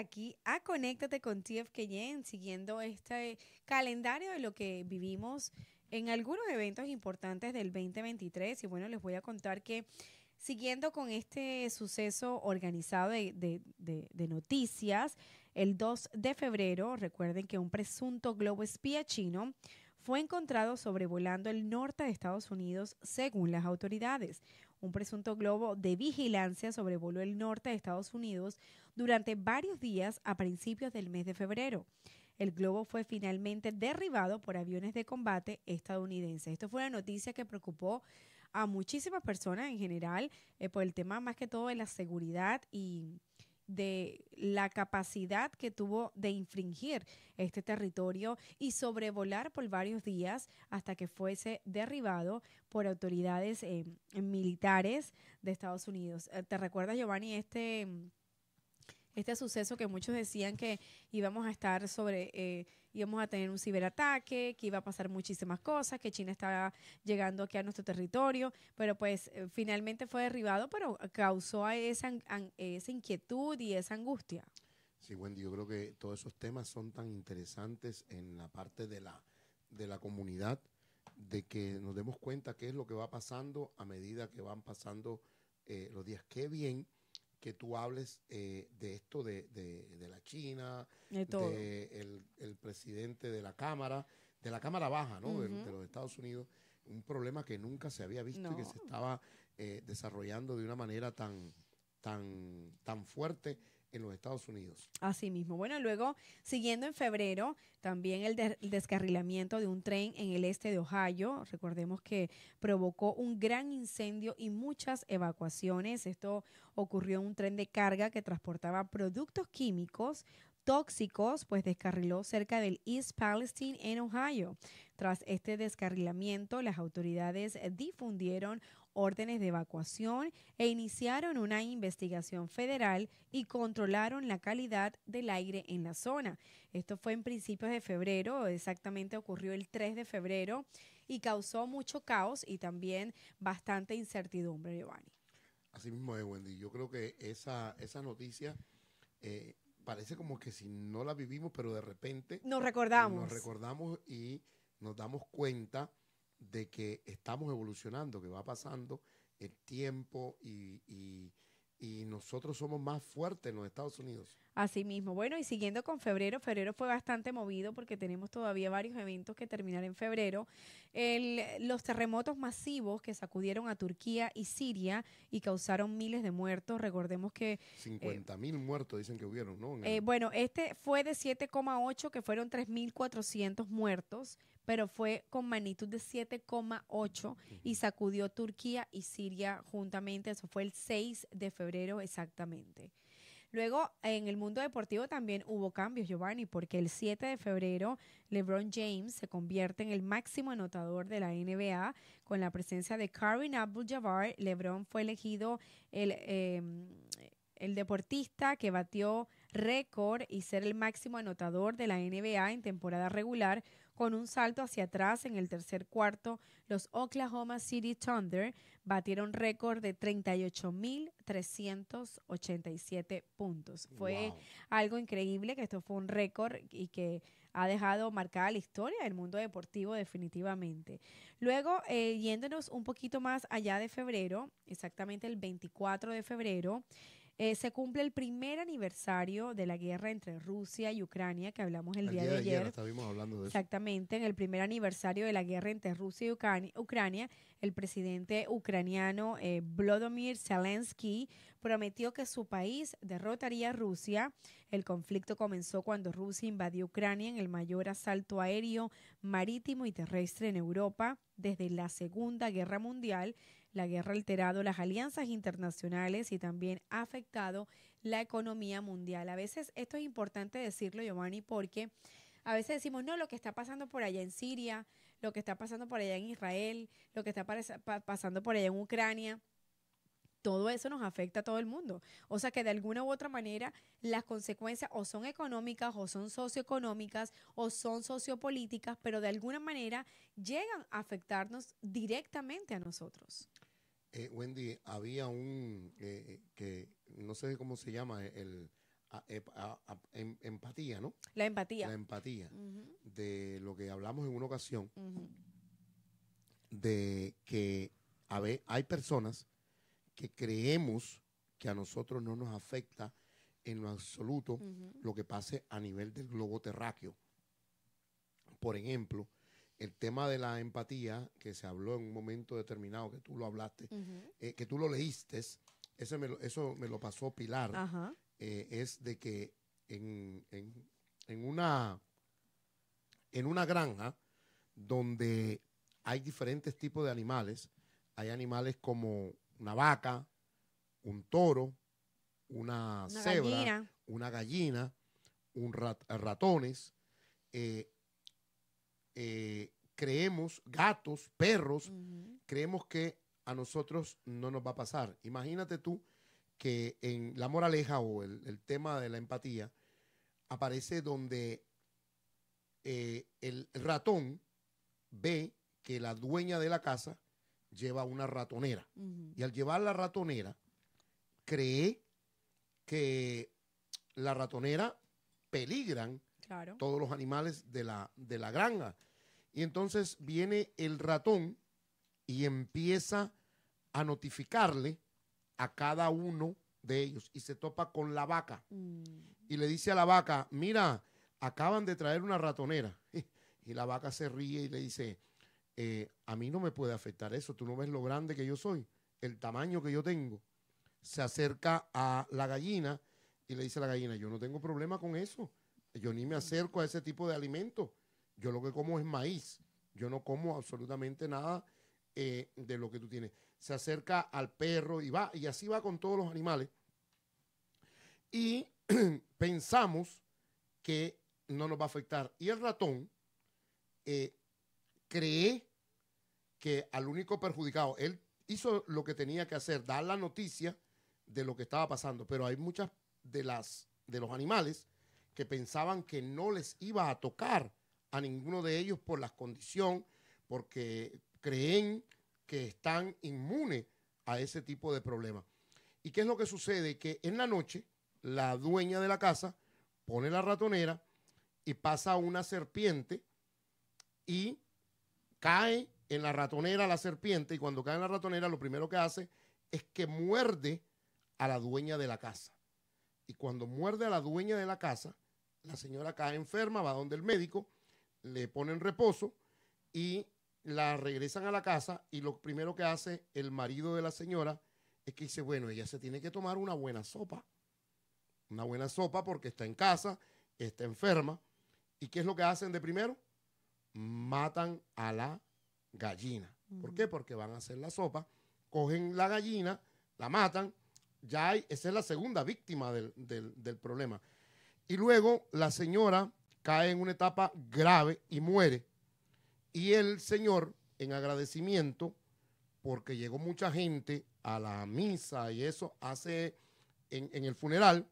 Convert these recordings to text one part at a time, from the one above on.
aquí a Conéctate con TFK siguiendo este calendario de lo que vivimos en algunos eventos importantes del 2023. Y bueno, les voy a contar que siguiendo con este suceso organizado de noticias, el 2 de febrero, recuerden que un presunto globo espía chino fue encontrado sobrevolando el norte de Estados Unidos, según las autoridades. Un presunto globo de vigilancia sobrevoló el norte de Estados Unidos durante varios días a principios del mes de febrero. El globo fue finalmente derribado por aviones de combate estadounidenses. Esto fue una noticia que preocupó a muchísimas personas en general eh, por el tema más que todo de la seguridad y, de la capacidad que tuvo de infringir este territorio y sobrevolar por varios días hasta que fuese derribado por autoridades eh, militares de Estados Unidos. Eh, ¿Te recuerdas, Giovanni, este este suceso que muchos decían que íbamos a estar sobre, eh, íbamos a tener un ciberataque, que iba a pasar muchísimas cosas, que China estaba llegando aquí a nuestro territorio, pero pues eh, finalmente fue derribado, pero causó esa, eh, esa inquietud y esa angustia. Sí, Wendy, yo creo que todos esos temas son tan interesantes en la parte de la, de la comunidad, de que nos demos cuenta qué es lo que va pasando a medida que van pasando los días. Qué bien que tú hables eh, de esto de, la China, del el, presidente de la Cámara, de la Cámara Baja, ¿no? de, los Estados Unidos, un problema que nunca se había visto y que se estaba eh, desarrollando de una manera tan, tan, tan fuerte en los Estados Unidos. Así mismo. Bueno, luego, siguiendo en febrero, también el, el, descarrilamiento de un tren en el este de Ohio. Recordemos que provocó un gran incendio y muchas evacuaciones. Esto ocurrió en un tren de carga que transportaba productos químicos tóxicos, pues descarriló cerca del East Palestine en Ohio. Tras este descarrilamiento, las autoridades difundieron órdenes de evacuación e iniciaron una investigación federal y controlaron la calidad del aire en la zona. Esto fue en principios de febrero, exactamente ocurrió el 3 de febrero y causó mucho caos y también bastante incertidumbre, Giovanni. Así mismo Wendy. Yo creo que esa, esa noticia eh, parece como que si no la vivimos, pero de repente nos recordamos. Nos recordamos y nos damos cuenta de que estamos evolucionando, que va pasando el tiempo y, y y nosotros somos más fuertes en los Estados Unidos. Así mismo. Bueno, y siguiendo con febrero, febrero fue bastante movido porque tenemos todavía varios eventos que terminar en febrero. los terremotos masivos que sacudieron a Turquía y Siria y causaron miles de muertos. Recordemos que... 50 eh, mil muertos dicen que hubieron, ¿no? Eh, bueno, este fue de 7,8 que fueron 3.400 muertos pero fue con magnitud de 7,8 y sacudió Turquía y Siria juntamente. Eso fue el 6 de febrero exactamente. Luego, en el mundo deportivo también hubo cambios, Giovanni, porque el 7 de febrero LeBron James se convierte en el máximo anotador de la NBA con la presencia de Karin Abdul-Jabbar. LeBron fue elegido el, em, el deportista que batió récord y ser el máximo anotador de la NBA en temporada regular con un salto hacia atrás en el tercer cuarto, los Oklahoma City Thunder batieron récord de 38.387 puntos. Fue algo increíble que esto fue un récord y que ha dejado marcada la historia del mundo deportivo definitivamente. Luego, eh, yéndonos un poquito más allá de febrero, exactamente el 24 de febrero, eh, se cumple el primer aniversario de la guerra entre Rusia y Ucrania, que hablamos el, día, de ayer. Exactamente, en el primer aniversario de la guerra entre Rusia y Ucrania, el presidente ucraniano eh, Volodymyr Zelensky prometió que su país derrotaría a Rusia. El conflicto comenzó cuando Rusia invadió Ucrania en el mayor asalto aéreo, marítimo y terrestre en Europa desde la Segunda Guerra Mundial la guerra ha alterado las alianzas internacionales y también ha afectado la economía mundial. A veces esto es importante decirlo, Giovanni, porque a veces decimos, no, lo que está pasando por allá en Siria, lo que está pasando por allá en Israel, lo que está pasando por allá en Ucrania todo eso nos afecta a todo el mundo. O sea que de alguna u otra manera las consecuencias o son económicas o son socioeconómicas o son sociopolíticas, pero de alguna manera llegan a afectarnos directamente a nosotros. Eh, Wendy, había un eh, eh, que no sé cómo se llama, el, e, em, empatía, ¿no? La empatía. La empatía, de lo que hablamos en una ocasión, de que a ver, hay personas que creemos que a nosotros no nos afecta en lo absoluto lo que pase a nivel del globo terráqueo. Por ejemplo, el tema de la empatía que se habló en un momento determinado, que tú lo hablaste, eh, que tú lo leíste, eso me lo, eso me lo pasó Pilar, eh, es de que en, una, en una granja donde hay diferentes tipos de animales, hay animales como una vaca, un toro, una, cebra, una gallina, un ratones, eh, eh, creemos, gatos, perros, creemos que a nosotros no nos va a pasar. Imagínate tú que en la moraleja o el, tema de la empatía aparece donde eh, el ratón ve que la dueña de la casa lleva una ratonera. Y al llevar la ratonera, cree que la ratonera peligran todos los animales de la, de la granja. Y entonces viene el ratón y empieza a notificarle a cada uno de ellos y se topa con la vaca mm. y le dice a la vaca, mira, acaban de traer una ratonera. y la vaca se ríe y le dice, eh, a mí no me puede afectar eso. Tú no ves lo grande que yo soy, el tamaño que yo tengo. Se acerca a la gallina y le dice a la gallina, yo no tengo problema con eso. Yo ni me acerco a ese tipo de alimento. Yo lo que como es maíz. Yo no como absolutamente nada eh, de lo que tú tienes. Se acerca al perro y va, y así va con todos los animales. Y pensamos que no nos va a afectar. Y el ratón eh, cree que al único perjudicado, él hizo lo que tenía que hacer, dar la noticia de lo que estaba pasando, pero hay muchas de las de los animales que pensaban que no les iba a tocar a ninguno de ellos por la condición, porque creen que están inmunes a ese tipo de problemas. ¿Y qué es lo que sucede? Que en la noche la dueña de la casa pone la ratonera y pasa una serpiente y cae en la ratonera la serpiente y cuando cae en la ratonera lo primero que hace es que muerde a la dueña de la casa. Y cuando muerde a la dueña de la casa, la señora cae enferma, va donde el médico, le ponen reposo y la regresan a la casa y lo primero que hace el marido de la señora es que dice, bueno, ella se tiene que tomar una buena sopa. Una buena sopa porque está en casa, está enferma. ¿Y qué es lo que hacen de primero? matan a la gallina. ¿Por qué? Porque van a hacer la sopa, cogen la gallina, la matan, ya hay, esa es la segunda víctima del, problema. Y luego la señora cae en una etapa grave y muere. Y el señor, en agradecimiento, porque llegó mucha gente a la misa y eso, hace en, en el funeral,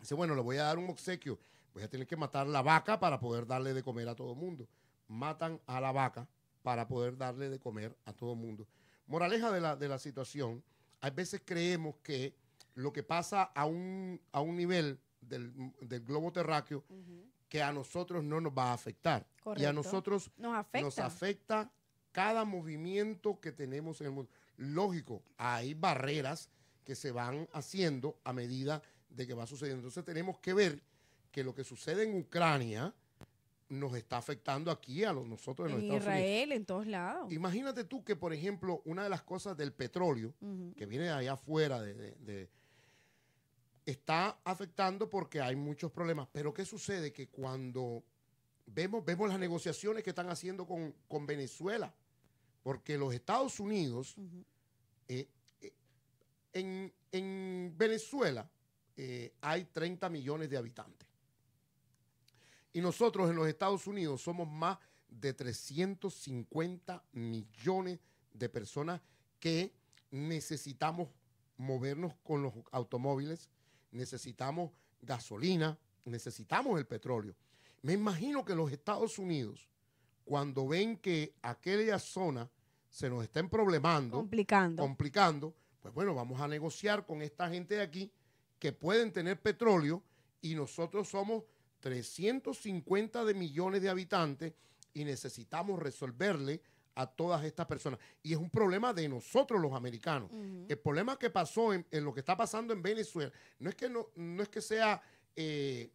dice, bueno, le voy a dar un obsequio pues ya tienen que matar la vaca para poder darle de comer a todo el mundo. Matan a la vaca para poder darle de comer a todo el mundo. Moraleja de la, situación, a veces creemos que lo que pasa a un, a un nivel del, globo terráqueo que a nosotros no nos va a afectar. Y a nosotros nos nos afecta cada movimiento que tenemos en el mundo. Lógico, hay barreras que se van haciendo a medida de que va sucediendo. Entonces tenemos que ver que lo que sucede en Ucrania nos está afectando aquí a los, nosotros en, Israel, en todos lados. Imagínate tú que, por ejemplo, una de las cosas del petróleo, que viene de allá afuera, está afectando porque hay muchos problemas. Pero ¿qué sucede? Que cuando vemos, vemos las negociaciones que están haciendo con, Venezuela, porque los Estados Unidos, eh, eh, en, Venezuela eh, hay 30 millones de habitantes. Y nosotros en los Estados Unidos somos más de 350 millones de personas que necesitamos movernos con los automóviles, necesitamos gasolina, necesitamos el petróleo. Me imagino que los Estados Unidos, cuando ven que aquella zona se nos está problemando, complicando. complicando, pues bueno, vamos a negociar con esta gente de aquí que pueden tener petróleo y nosotros somos 350 de millones de habitantes y necesitamos resolverle a todas estas personas. Y es un problema de nosotros los americanos. El problema que pasó en, lo que está pasando en Venezuela no es que, no, es que sea eh,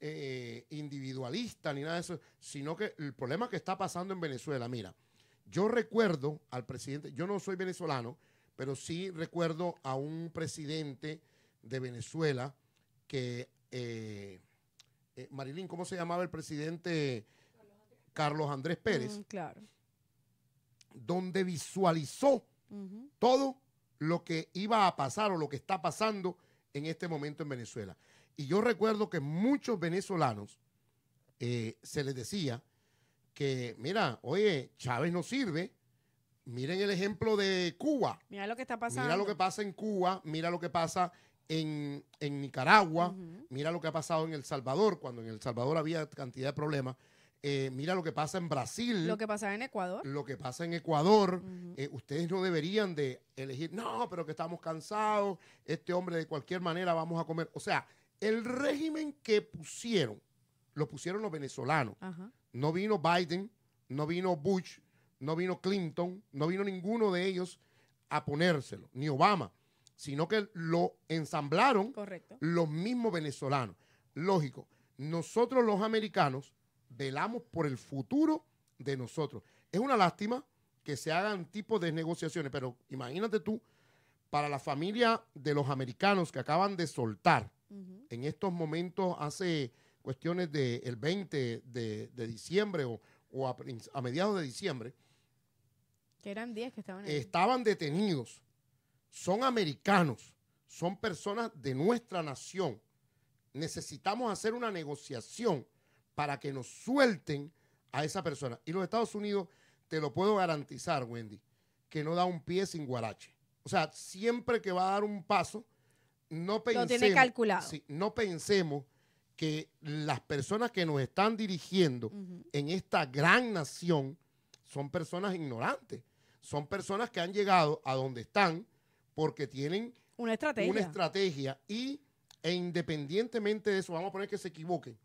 eh, individualista ni nada de eso, sino que el problema que está pasando en Venezuela, mira, yo recuerdo al presidente, yo no soy venezolano, pero sí recuerdo a un presidente de Venezuela que... Eh, eh, Marilín, ¿cómo se llamaba el presidente Carlos Andrés Pérez? Mm, claro. Donde visualizó todo lo que iba a pasar o lo que está pasando en este momento en Venezuela. Y yo recuerdo que muchos venezolanos eh, se les decía que, mira, oye, Chávez no sirve. Miren el ejemplo de Cuba. Mira lo que está pasando. Mira lo que pasa en Cuba, mira lo que pasa en, Nicaragua, mira lo que ha pasado en El Salvador, cuando en El Salvador había cantidad de problemas. Eh, mira lo que pasa en Brasil. Lo que pasa en Ecuador. Lo que pasa en Ecuador. Eh, ustedes no deberían de elegir, no, pero que estamos cansados, este hombre de cualquier manera vamos a comer. O sea, el régimen que pusieron, lo pusieron los venezolanos. No vino Biden, no vino Bush, no vino Clinton, no vino ninguno de ellos a ponérselo, ni Obama sino que lo ensamblaron los mismos venezolanos. Lógico, nosotros los americanos velamos por el futuro de nosotros. Es una lástima que se hagan tipos de negociaciones, pero imagínate tú, para la familia de los americanos que acaban de soltar en estos momentos, hace cuestiones del 20 de, diciembre o, a, mediados de diciembre. eran estaban Estaban detenidos son americanos, son personas de nuestra nación. Necesitamos hacer una negociación para que nos suelten a esa persona. Y los Estados Unidos, te lo puedo garantizar, Wendy, que no da un pie sin guarache. O sea, siempre que va a dar un paso, no pensemos, no pensemos que las personas que nos están dirigiendo en esta gran nación son personas ignorantes, son personas que han llegado a donde están porque tienen una estrategia. Una estrategia y e independientemente de eso, vamos a poner que se equivoquen.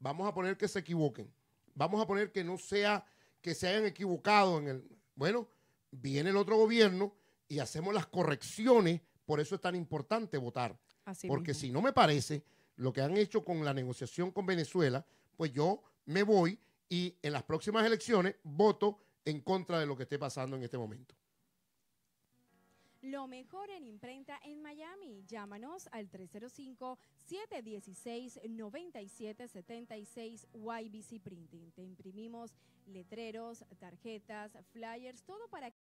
Vamos a poner que se equivoquen. Vamos a poner que no sea que se hayan equivocado en el bueno, viene el otro gobierno y hacemos las correcciones, por eso es tan importante votar. porque si no me parece lo que han hecho con la negociación con Venezuela, pues yo me voy y en las próximas elecciones voto en contra de lo que esté pasando en este momento lo mejor en imprenta en Miami. Llámanos al 305-716-9776 YBC Printing. Te imprimimos letreros, tarjetas, flyers, todo para que...